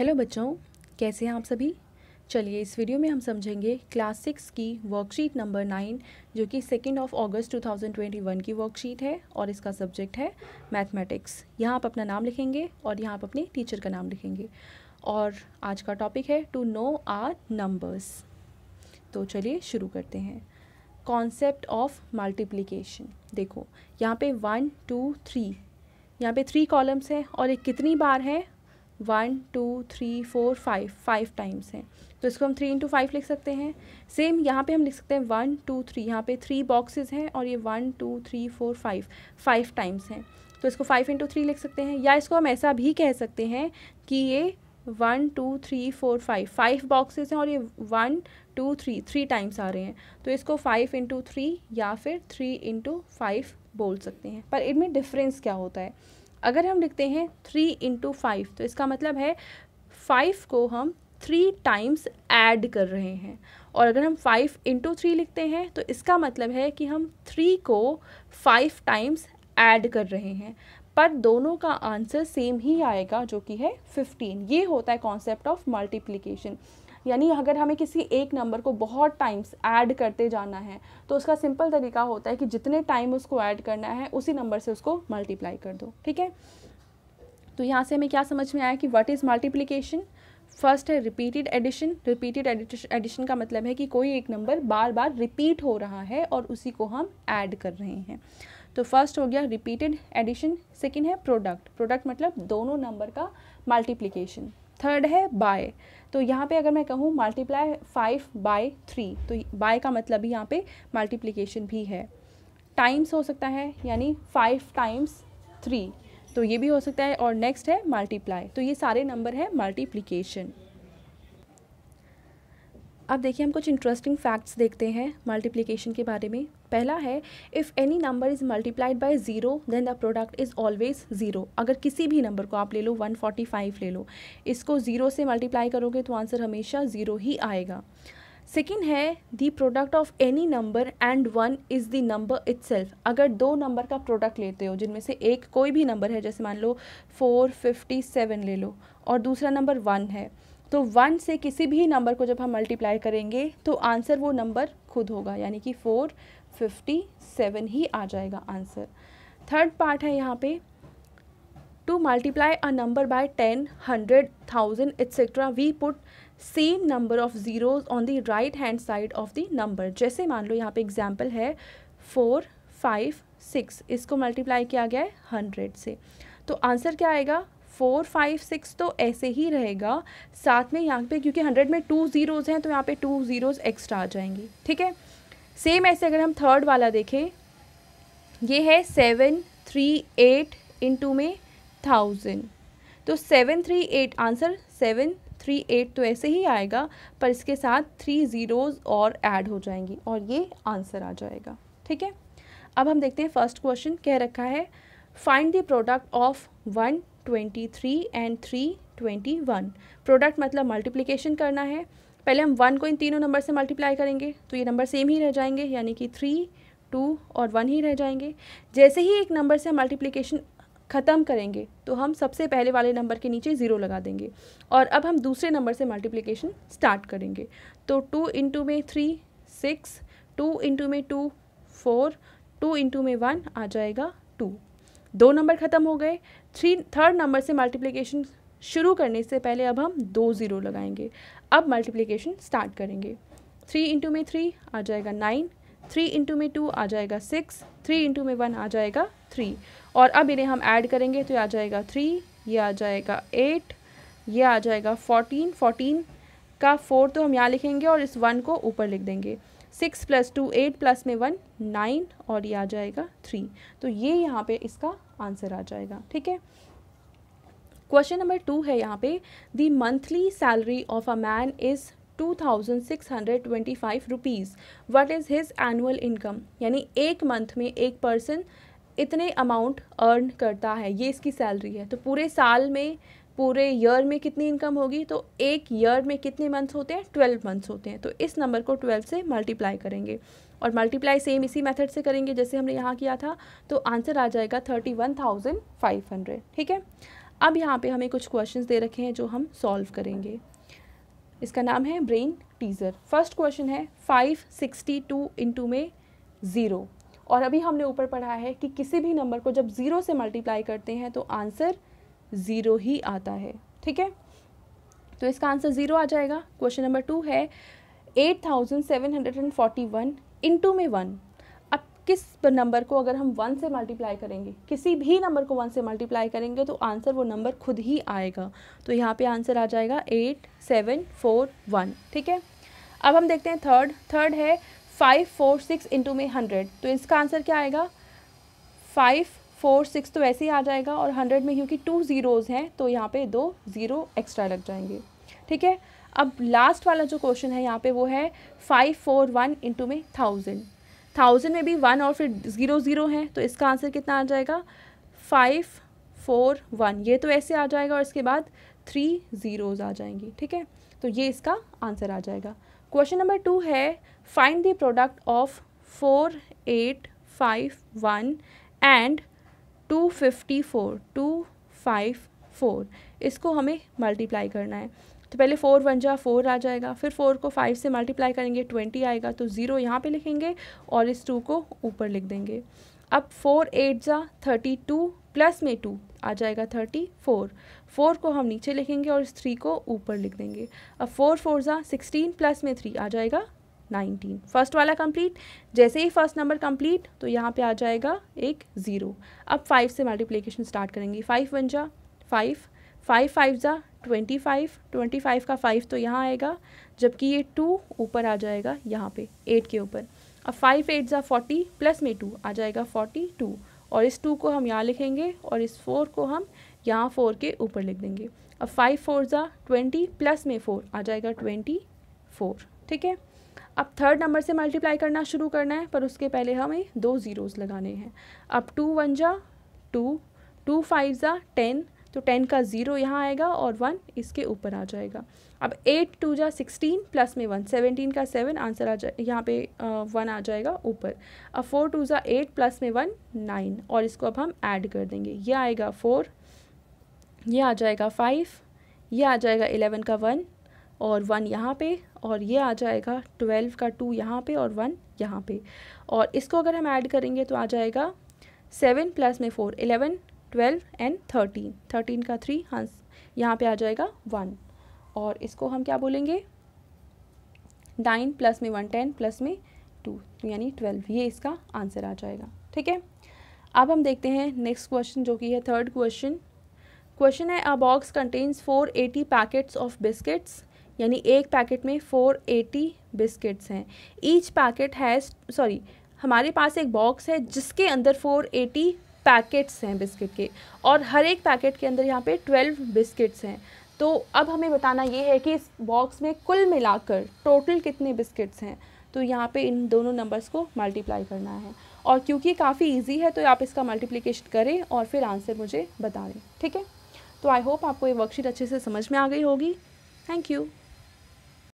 hello बच्चों कैसे हैं आप सभी चलिए इस वीडियो में हम समझेंगे क्लास सिक्स की वर्कशीट नंबर नाइन जो कि सेकेंड ऑफ अगस्त 2021 की वर्कशीट है और इसका सब्जेक्ट है मैथमेटिक्स यहाँ आप अपना नाम लिखेंगे और यहाँ आप अपने टीचर का नाम लिखेंगे और आज का टॉपिक है टू नो आर नंबर्स तो चलिए शुरू करते हैं कॉन्सेप्ट ऑफ मल्टीप्लीकेशन देखो यहाँ पे वन टू थ्री यहाँ पे थ्री कॉलम्स हैं और ये कितनी बार है one two three four five five times हैं तो इसको हम थ्री इंटू फाइव लिख सकते हैं सेम यहाँ पे हम लिख सकते हैं वन टू थ्री यहाँ पे थ्री बॉक्सेस हैं और ये one two three four five five times हैं तो इसको फाइव इंटू थ्री लिख सकते हैं या इसको हम ऐसा भी कह सकते हैं कि ये one two three four five five boxes हैं और ये one two three three times आ रहे हैं तो इसको फाइव इंटू थ्री या फिर थ्री इंटू फाइव बोल सकते हैं पर इनमें डिफरेंस क्या होता है अगर हम लिखते हैं थ्री इंटू फाइव तो इसका मतलब है फाइव को हम थ्री टाइम्स ऐड कर रहे हैं और अगर हम फाइव इंटू थ्री लिखते हैं तो इसका मतलब है कि हम थ्री को फाइव टाइम्स ऐड कर रहे हैं पर दोनों का आंसर सेम ही आएगा जो कि है फिफ्टीन ये होता है कॉन्सेप्ट ऑफ मल्टीप्लीकेशन यानी अगर हमें किसी एक नंबर को बहुत टाइम्स ऐड करते जाना है तो उसका सिंपल तरीका होता है कि जितने टाइम उसको ऐड करना है उसी नंबर से उसको मल्टीप्लाई कर दो ठीक है तो यहाँ से हमें क्या समझ में आया कि व्हाट इज़ मल्टीप्लीकेशन फर्स्ट है रिपीटेड एडिशन रिपीटेड एडिशन का मतलब है कि कोई एक नंबर बार बार रिपीट हो रहा है और उसी को हम ऐड कर रहे हैं तो फर्स्ट हो गया रिपीटेड एडिशन सेकेंड है प्रोडक्ट प्रोडक्ट मतलब दोनों नंबर का मल्टीप्लिकेशन थर्ड है बाय तो यहाँ पे अगर मैं कहूँ मल्टीप्लाई फाइव बाय थ्री तो बाय का मतलब ही यहाँ पे मल्टीप्लिकेशन भी है टाइम्स हो सकता है यानी फाइव टाइम्स थ्री तो ये भी हो सकता है और नेक्स्ट है मल्टीप्लाई तो ये सारे नंबर हैं मल्टीप्लिकेशन अब देखिए हम कुछ इंटरेस्टिंग फैक्ट्स देखते हैं मल्टीप्लिकेशन के बारे में पहला है if any number is multiplied by zero then the product is always zero अगर किसी भी नंबर को आप ले लो 145 ले लो इसको ज़ीरो से मल्टीप्लाई करोगे तो आंसर हमेशा ज़ीरो ही आएगा सेकेंड है the product of any number and one is the number itself अगर दो नंबर का प्रोडक्ट लेते हो जिनमें से एक कोई भी नंबर है जैसे मान लो फोर फिफ्टी सेवन ले लो और दूसरा नंबर वन है तो वन से किसी भी नंबर को जब हम मल्टीप्लाई करेंगे तो आंसर वो नंबर खुद होगा यानी कि फोर फिफ्टी सेवन ही आ जाएगा आंसर थर्ड पार्ट है यहाँ पे to multiply a number by ten hundred thousand etcetera we put same number of zeros on the right hand side of the number जैसे मान लो यहाँ पे एग्जाम्पल है फोर फाइव सिक्स इसको मल्टीप्लाई किया गया है हंड्रेड से तो आंसर क्या आएगा फोर फाइव सिक्स तो ऐसे ही रहेगा साथ में यहाँ पे क्योंकि हंड्रेड में टू ज़ीरोज़ हैं तो यहाँ पे टू ज़ीरोज़ एक्स्ट्रा आ जाएंगी ठीक है सेम ऐसे अगर हम थर्ड वाला देखें ये है seven three eight into में थाउजेंड तो seven three eight answer seven three eight तो ऐसे ही आएगा पर इसके साथ थ्री ज़ीरोज़ और ऐड हो जाएंगी और ये आंसर आ जाएगा ठीक है अब हम देखते हैं फर्स्ट क्वेश्चन कह रखा है find the product of one twenty three and three twenty one product मतलब मल्टीप्लीकेशन करना है पहले हम वन को इन तीनों नंबर से मल्टीप्लाई करेंगे तो ये नंबर सेम ही रह जाएंगे यानी कि थ्री टू और वन ही रह जाएंगे जैसे ही एक नंबर से मल्टीप्लीकेशन ख़त्म करेंगे तो हम सबसे पहले वाले नंबर के नीचे ज़ीरो लगा देंगे और अब हम दूसरे नंबर से मल्टीप्लीकेशन स्टार्ट करेंगे तो टू इंटू में थ्री सिक्स टू इंटू में टू फोर टू इंटू में वन आ जाएगा टू दो नंबर ख़त्म हो गए थ्री थर्ड नंबर से मल्टीप्लिकेशन शुरू करने से पहले अब हम दो ज़ीरो लगाएंगे अब मल्टीप्लिकेशन स्टार्ट करेंगे थ्री इंटू में थ्री आ जाएगा नाइन थ्री इंटू में टू आ जाएगा सिक्स थ्री इंटू में वन आ जाएगा थ्री और अब इन्हें हम ऐड करेंगे तो ये आ जाएगा थ्री ये आ जाएगा एट ये आ जाएगा फोर्टीन फोर्टीन का फोर तो हम यहाँ लिखेंगे और इस वन को ऊपर लिख देंगे six plus two eight plus में वन नाइन और ये आ जाएगा थ्री तो ये यहाँ पे इसका आंसर आ जाएगा ठीक है क्वेश्चन नंबर टू है यहाँ पे the monthly salary of a man is two thousand six hundred twenty five rupees what is his annual income यानी एक मंथ में एक पर्सन इतने अमाउंट अर्न करता है ये इसकी सैलरी है तो पूरे साल में पूरे ईयर में कितनी इनकम होगी तो एक ईयर में कितने मंथ्स होते हैं ट्वेल्व मंथ्स होते हैं तो इस नंबर को ट्वेल्व से मल्टीप्लाई करेंगे और मल्टीप्लाई सेम इसी मेथड से करेंगे जैसे हमने यहाँ किया था तो आंसर आ जाएगा thirty one thousand five hundred ठीक है अब यहाँ पे हमें कुछ क्वेश्चंस दे रखे हैं जो हम सॉल्व करेंगे इसका नाम है ब्रेन टीज़र फर्स्ट क्वेश्चन है फाइव सिक्सटी टू इंटू में ज़ीरो और अभी हमने ऊपर पढ़ा है कि किसी भी नंबर को जब ज़ीरो से मल्टीप्लाई करते हैं तो आंसर ज़ीरो ही आता है ठीक है तो इसका आंसर ज़ीरो आ जाएगा क्वेश्चन नंबर टू है eight thousand seven hundred and forty one into में वन अब किस नंबर को अगर हम वन से मल्टीप्लाई करेंगे किसी भी नंबर को वन से मल्टीप्लाई करेंगे तो आंसर वो नंबर खुद ही आएगा तो यहाँ पे आंसर आ जाएगा एट सेवन फोर वन ठीक है अब हम देखते हैं थर्ड थर्ड है फाइव फोर सिक्स इंटू में हंड्रेड तो इसका आंसर क्या आएगा फाइव फोर सिक्स तो वैसे ही आ जाएगा और हंड्रेड में क्योंकि टू ज़ीरोज़ हैं तो यहाँ पे दो ज़ीरो एक्स्ट्रा लग जाएंगे ठीक है अब लास्ट वाला जो क्वेश्चन है यहाँ पे वो है फाइव फोर वन इंटू में थाउजेंड थाउजेंड में भी वन और फिर ज़ीरो ज़ीरो हैं तो इसका आंसर कितना आ जाएगा फाइव फोर वन ये तो ऐसे आ जाएगा और इसके बाद थ्री ज़ीरोज़ आ जाएंगी ठीक है तो ये इसका आंसर आ जाएगा क्वेश्चन नंबर टू है find the product of four eight five one and two fifty four two five four इसको हमें मल्टीप्लाई करना है तो पहले फोर वन जा फोर आ जाएगा फिर फोर को फाइव से मल्टीप्लाई करेंगे ट्वेंटी आएगा तो ज़ीरो यहाँ पे लिखेंगे और इस टू को ऊपर लिख देंगे अब फोर एट जा थर्टी टू प्लस में टू आ जाएगा थर्टी फोर फोर को हम नीचे लिखेंगे और इस थ्री को ऊपर लिख देंगे अब फोर फोर ज़ा सिक्सटीन प्लस में थ्री आ जाएगा नाइनटीन फर्स्ट वाला कंप्लीट जैसे ही फर्स्ट नंबर कंप्लीट तो यहाँ पे आ जाएगा एक ज़ीरो अब फाइव से मल्टीप्लिकेशन स्टार्ट करेंगे फाइव वन जा फाइव फाइव फाइव ज़ा ट्वेंटी फाइव ट्वेंटी फाइव का फाइव तो यहाँ आएगा जबकि ये टू ऊपर आ जाएगा यहाँ पे एट के ऊपर अब फाइव एट ज़ा फोर्टी प्लस में टू आ जाएगा फोर्टी टू और इस टू को हम यहाँ लिखेंगे और इस फोर को हम यहाँ फोर के ऊपर लिख देंगे अब फाइव फोर ज़ा ट्वेंटी प्लस में फ़ोर आ जाएगा ट्वेंटी फोर ठीक है अब थर्ड नंबर से मल्टीप्लाई करना शुरू करना है पर उसके पहले हमें दो ज़ीरोज़ लगाने हैं अब टू वन जा टू टू फाइव ज़ा टेन तो टेन का ज़ीरो यहाँ आएगा और वन इसके ऊपर आ जाएगा अब एट टू जा सिक्सटीन प्लस में वन सेवनटीन का सेवन आंसर आ जाए यहाँ पे वन आ जाएगा ऊपर अब फोर टू ज़ा एट प्लस में वन नाइन और इसको अब हम ऐड कर देंगे ये आएगा फोर ये आ जाएगा फाइव ये आ जाएगा एलेवन का वन और वन यहाँ पे और ये आ जाएगा ट्वेल्व का टू यहाँ पे और वन यहाँ पे और इसको अगर हम ऐड करेंगे तो आ जाएगा सेवन प्लस में four eleven twelve and thirteen thirteen का थ्री हाँ यहाँ पे आ जाएगा वन और इसको हम क्या बोलेंगे नाइन प्लस में वन टेन प्लस में टू यानी ट्वेल्व ये इसका आंसर आ जाएगा ठीक है अब हम देखते हैं नेक्स्ट क्वेश्चन जो कि है थर्ड क्वेश्चन क्वेश्चन है a box contains four eighty packets of biscuits यानी एक पैकेट में फोर एटी बिस्किट्स हैं ईच पैकेट हैज़ सॉरी हमारे पास एक बॉक्स है जिसके अंदर फोर एटी पैकेट्स हैं बिस्किट के और हर एक पैकेट के अंदर यहाँ पे ट्वेल्व बिस्किट्स हैं तो अब हमें बताना ये है कि इस बॉक्स में कुल मिलाकर टोटल कितने बिस्किट्स हैं तो यहाँ पे इन दोनों नंबर्स को मल्टीप्लाई करना है और क्योंकि काफ़ी इजी है तो आप इसका मल्टीप्लिकेशन करें और फिर आंसर मुझे बता दें ठीक है तो आई होप आपको ये वर्कशीट अच्छे से समझ में आ गई होगी थैंक यू